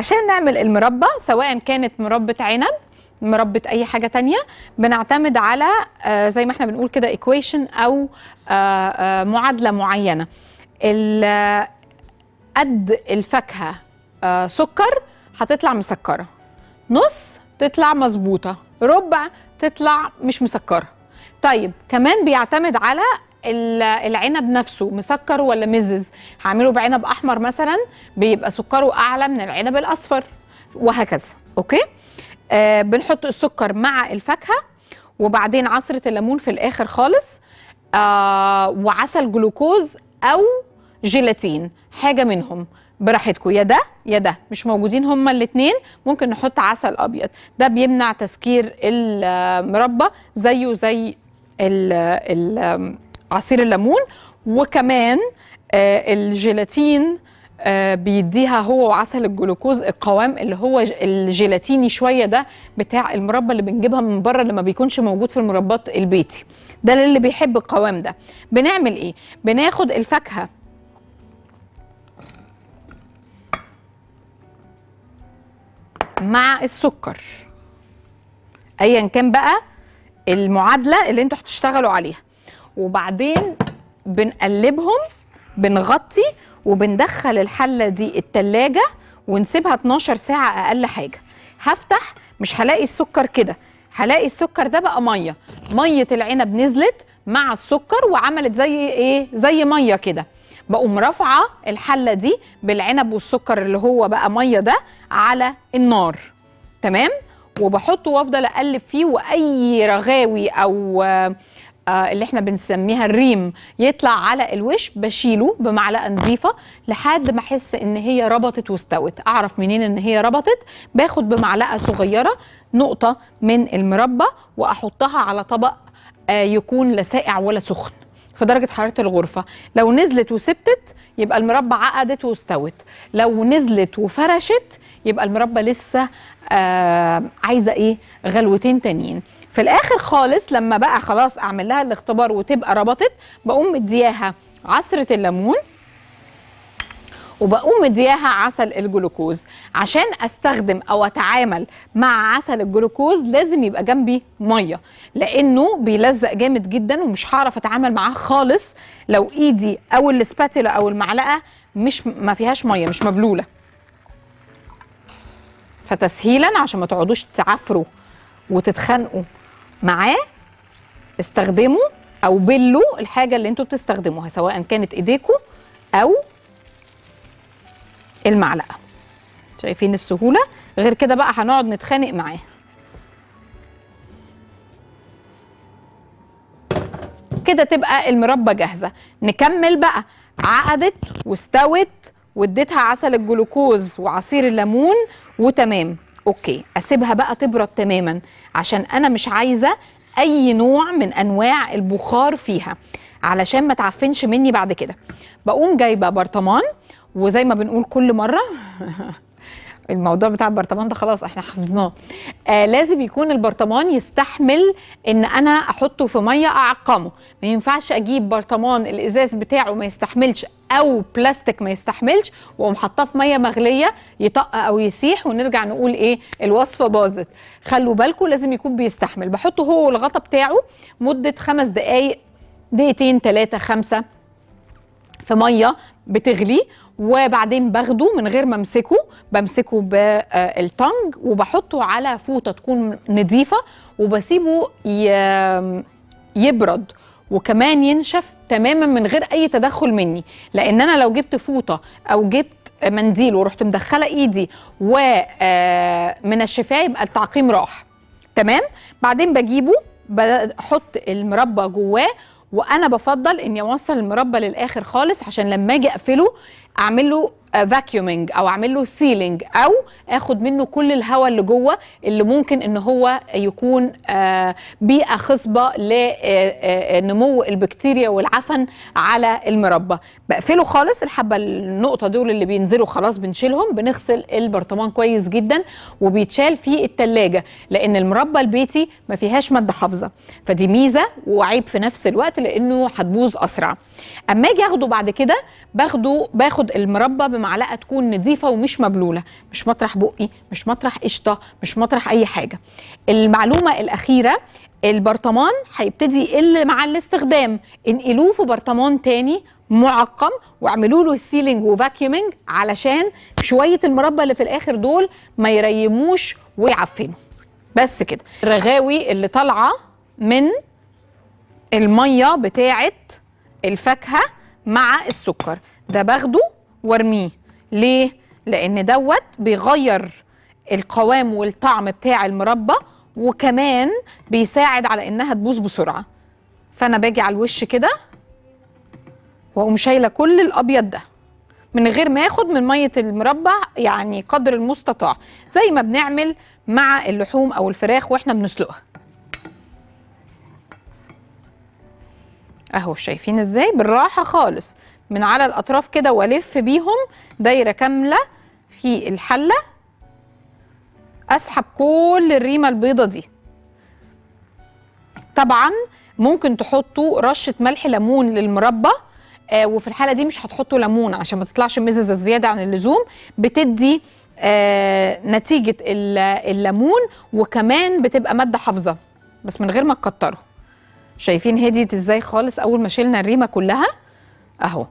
عشان نعمل المربى سواء كانت مربة عنب مربة أي حاجة تانية بنعتمد على آه، زي ما احنا بنقول كده ايكويشن أو آه، آه، معادلة معينة قد الفاكهة سكر هتطلع مسكرة نص تطلع مظبوطة ربع تطلع مش مسكرة طيب كمان بيعتمد على العنب نفسه مسكر ولا مزز هعمله بعنب احمر مثلا بيبقى سكره اعلى من العنب الاصفر وهكذا اوكي آه بنحط السكر مع الفاكهه وبعدين عصره الليمون في الاخر خالص آه وعسل جلوكوز او جيلاتين حاجه منهم براحتكم يا ده يا ده مش موجودين هما الاثنين ممكن نحط عسل ابيض ده بيمنع تسكير المربى زيه زي ال ال عصير الليمون وكمان آه، الجيلاتين آه، بيديها هو وعسل الجلوكوز القوام اللي هو الجيلاتيني شويه ده بتاع المربى اللي بنجيبها من بره اللي ما بيكونش موجود في المربات البيتي ده للي بيحب القوام ده بنعمل ايه بناخد الفاكهه مع السكر ايا كان بقى المعادله اللي انتوا هتشتغلوا عليها وبعدين بنقلبهم بنغطي وبندخل الحله دي التلاجة ونسيبها 12 ساعه اقل حاجه هفتح مش هلاقي السكر كده هلاقي السكر ده بقى ميه ميه العنب نزلت مع السكر وعملت زي ايه زي ميه كده بقوم رافعه الحله دي بالعنب والسكر اللي هو بقى ميه ده على النار تمام وبحطه وافضل اقلب فيه واي رغاوي او آه، اللي احنا بنسميها الريم يطلع على الوش بشيله بمعلقه نظيفه لحد ما احس ان هي ربطت واستوت اعرف منين ان هي ربطت باخد بمعلقه صغيره نقطه من المربى واحطها على طبق آه، يكون لا ساقع ولا سخن في درجه حراره الغرفه لو نزلت وسبتت يبقى المربى عقدت واستوت لو نزلت وفرشت يبقى المربى لسه آه عايزه ايه غلوتين تانيين في الاخر خالص لما بقى خلاص اعمل لها الاختبار وتبقى ربطت بقوم مدياها عصره الليمون وبقوم مدياها عسل الجلوكوز عشان استخدم او اتعامل مع عسل الجلوكوز لازم يبقى جنبي ميه لانه بيلزق جامد جدا ومش هعرف اتعامل معاه خالص لو ايدي او السباتولا او المعلقه مش ما فيهاش ميه مش مبلوله فتسهيلا عشان ما تقعدوش تعفروا وتتخانقوا معاه استخدموا او بلوا الحاجه اللي انتوا بتستخدموها سواء كانت ايديكوا او المعلقه شايفين السهوله غير كده بقى هنقعد نتخانق معاه كده تبقى المربى جاهزه نكمل بقى عقدت واستوت واديتها عسل الجلوكوز وعصير الليمون وتمام اوكي اسيبها بقى تبرد تماما عشان انا مش عايزه اي نوع من انواع البخار فيها علشان ما تعفنش مني بعد كده بقوم جايبه برطمان وزي ما بنقول كل مره الموضوع بتاع البرطمان ده خلاص احنا حفظناه آه لازم يكون البرطمان يستحمل ان انا احطه في ميه اعقمه ما ينفعش اجيب برطمان الازاز بتاعه ما يستحملش او بلاستيك ما يستحملش واقوم حاطاه في ميه مغليه يطق او يسيح ونرجع نقول ايه الوصفه باظت خلوا بالكم لازم يكون بيستحمل بحطه هو والغطا بتاعه مده خمس دقائق دقيقتين ثلاثه خمسه في ميه بتغلي وبعدين باخده من غير ما امسكه بمسكه بالتنج آه، وبحطه على فوطه تكون نظيفه وبسيبه يبرد وكمان ينشف تماما من غير اي تدخل مني لان انا لو جبت فوطه او جبت منديل ورحت مدخله ايدي ومنشفاه آه، يبقى التعقيم راح تمام بعدين بجيبه بحط المربى جواه وانا بفضل اني اوصل المربى للاخر خالص عشان لما اجي اقفله اعمل له فاكيومينج او اعمل له سيلينج او اخد منه كل الهواء اللي جوه اللي ممكن ان هو يكون آه، بيئه خصبه لنمو آه، آه، البكتيريا والعفن على المربى بقفله خالص الحبه النقطه دول اللي بينزلوا خلاص بنشيلهم بنغسل البرطمان كويس جدا وبيتشال في التلاجة لان المربى البيتي ما فيهاش ماده حافظه فدي ميزه وعيب في نفس الوقت لانه هتبوظ اسرع اما اجي اخده بعد كده باخده باخد المربى بمعلقه تكون نظيفه ومش مبلوله مش مطرح بقي مش مطرح قشطه مش مطرح اي حاجه المعلومه الاخيره البرطمان هيبتدي يقل مع الاستخدام انقلوه في برطمان تاني معقم واعملوا له السيلينج وفاكيومينج علشان شويه المربى اللي في الاخر دول ما يريموش ويعفنوا بس كده الرغاوي اللي طالعه من الميه بتاعه الفاكهه مع السكر ده باخده وارميه ليه لان دوت بيغير القوام والطعم بتاع المربى وكمان بيساعد على انها تبوظ بسرعه فانا باجي على الوش كده واقوم شايله كل الابيض ده من غير ما اخد من ميه المربى يعني قدر المستطاع زي ما بنعمل مع اللحوم او الفراخ واحنا بنسلقها اهو شايفين ازاي بالراحه خالص من على الاطراف كده والف بيهم دايره كامله في الحله اسحب كل الريمه البيضه دي طبعا ممكن تحطوا رشه ملح ليمون للمربى آه وفي الحاله دي مش هتحطوا ليمون عشان ما تطلعش مزز الزياده عن اللزوم بتدي آه نتيجه الليمون وكمان بتبقى ماده حافظه بس من غير ما تكتره شايفين هديت ازاي خالص اول ما شلنا الريمه كلها اهو